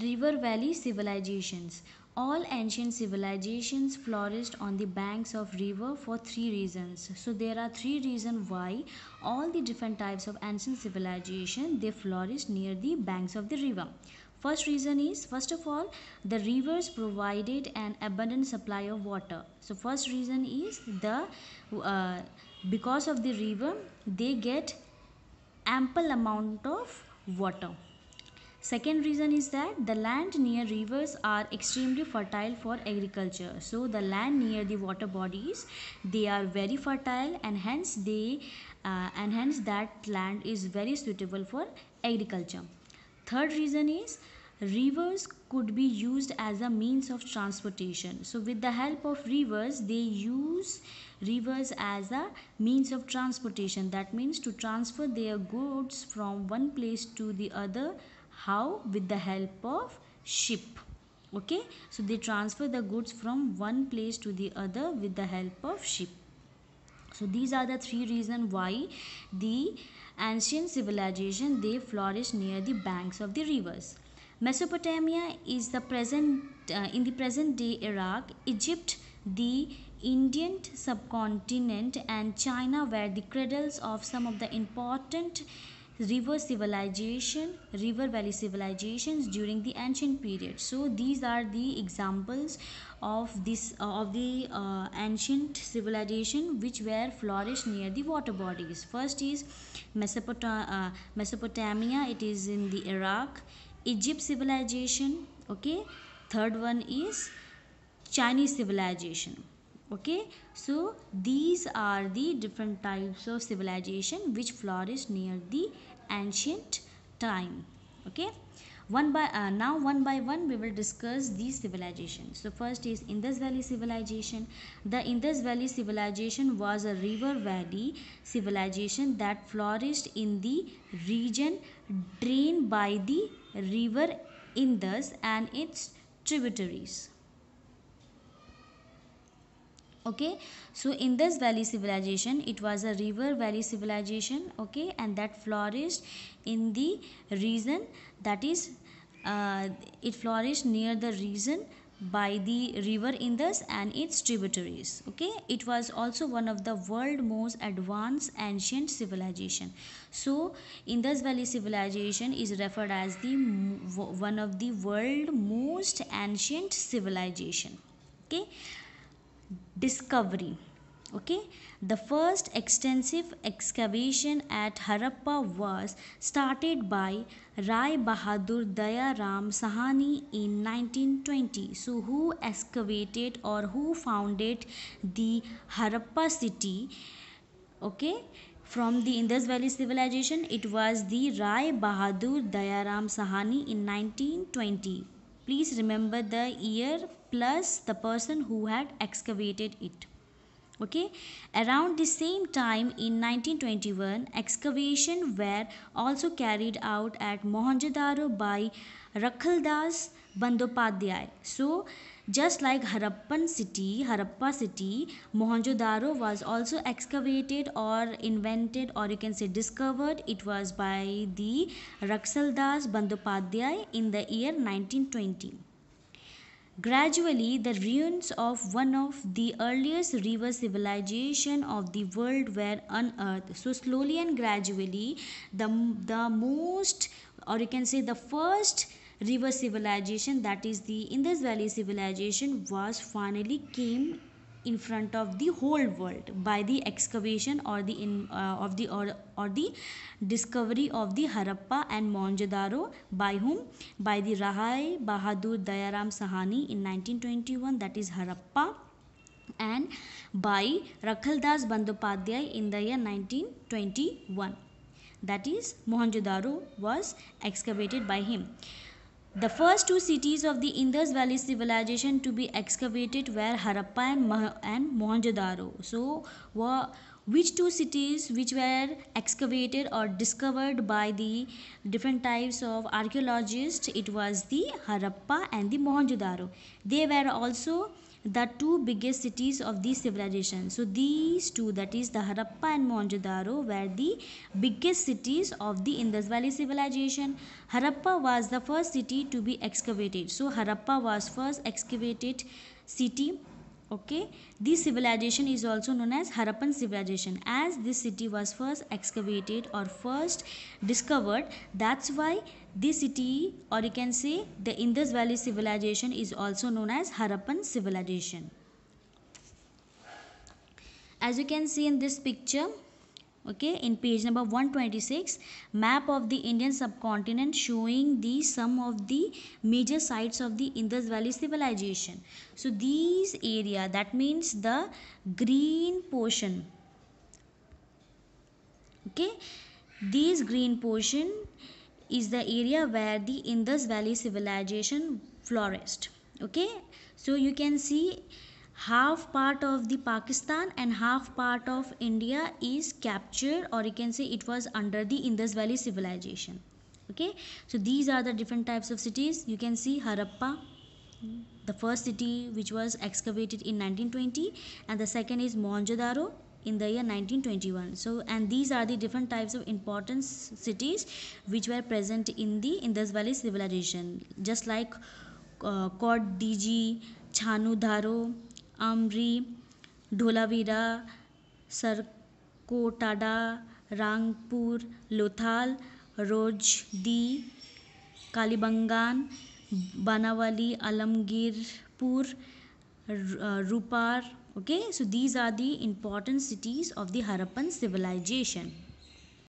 River Valley civilizations. All ancient civilizations flourished on the banks of river for three reasons. So there are three reasons why all the different types of ancient civilization they flourished near the banks of the river. First reason is first of all the rivers provided an abundant supply of water. So first reason is the uh, because of the river they get ample amount of water. Second reason is that the land near rivers are extremely fertile for agriculture. So the land near the water bodies, they are very fertile and hence they uh, and hence that land is very suitable for agriculture. Third reason is rivers could be used as a means of transportation so with the help of rivers they use rivers as a means of transportation that means to transfer their goods from one place to the other how? With the help of ship. Okay. So they transfer the goods from one place to the other with the help of ship. So these are the three reasons why the ancient civilization they flourished near the banks of the rivers. Mesopotamia is the present uh, in the present day Iraq, Egypt, the Indian subcontinent and China were the cradles of some of the important river civilization river valley civilizations during the ancient period so these are the examples of this uh, of the uh, ancient civilization which were flourished near the water bodies first is uh, mesopotamia it is in the iraq egypt civilization okay third one is chinese civilization okay so these are the different types of civilization which flourished near the ancient time okay one by uh, now one by one we will discuss these civilizations so first is indus valley civilization the indus valley civilization was a river valley civilization that flourished in the region drained by the river indus and its tributaries okay so in this valley civilization it was a river valley civilization okay and that flourished in the region that is uh, it flourished near the region by the river Indus and its tributaries. Okay, it was also one of the world most advanced ancient civilization. So, Indus Valley civilization is referred as the one of the world most ancient civilization. Okay. discovery okay the first extensive excavation at harappa was started by rai bahadur daya ram sahani in 1920 so who excavated or who founded the harappa city okay from the indus valley civilization it was the rai bahadur daya ram sahani in 1920 Please remember the year plus the person who had excavated it. Okay, around the same time in 1921, excavation were also carried out at Mohenjo-daro by Rakhaldas Bandopadhyay. So, just like Harappan city, Harappa city, Mohenjo-daro was also excavated or invented or you can say discovered. It was by the Raksaldas Bandopadhyay in the year 1920. Gradually, the ruins of one of the earliest river civilization of the world were unearthed. So slowly and gradually, the, the most or you can say the first river civilization that is the Indus Valley civilization was finally came in front of the whole world by the excavation or the in, uh, of the or, or the discovery of the Harappa and mohenjo by whom by the Rahai Bahadur Dayaram Sahani in 1921 that is Harappa and by Rakhaldas Bandopadhyay in the year 1921 that is was excavated by him the first two cities of the Indus Valley civilization to be excavated were Harappa and, Mah- and Mohenjo-daro. So, which two cities which were excavated or discovered by the different types of archaeologists? It was the Harappa and the Mohenjo-daro. They were also the two biggest cities of this civilization. So these two that is the Harappa and Mohenjo-daro were the biggest cities of the Indus Valley civilization. Harappa was the first city to be excavated. So Harappa was first excavated city okay this civilization is also known as harappan civilization as this city was first excavated or first discovered that's why this city or you can say the indus valley civilization is also known as harappan civilization as you can see in this picture okay in page number 126 map of the indian subcontinent showing the some of the major sites of the indus valley civilization so these area that means the green portion okay these green portion is the area where the indus valley civilization flourished okay so you can see half part of the Pakistan and half part of India is captured or you can say it was under the Indus Valley civilization. Okay, so these are the different types of cities. You can see Harappa, the first city which was excavated in 1920 and the second is Mohenjo-daro in the year 1921 so and these are the different types of important cities which were present in the Indus Valley civilization just like uh, Kod Diji, Chanu Dharo, Amri Dholavira सरकोटाडा Rangpur लोथाल रोजदी कालीबंगान Banawali Alamgirpur Rupar okay so these are the important cities of the Harappan civilisation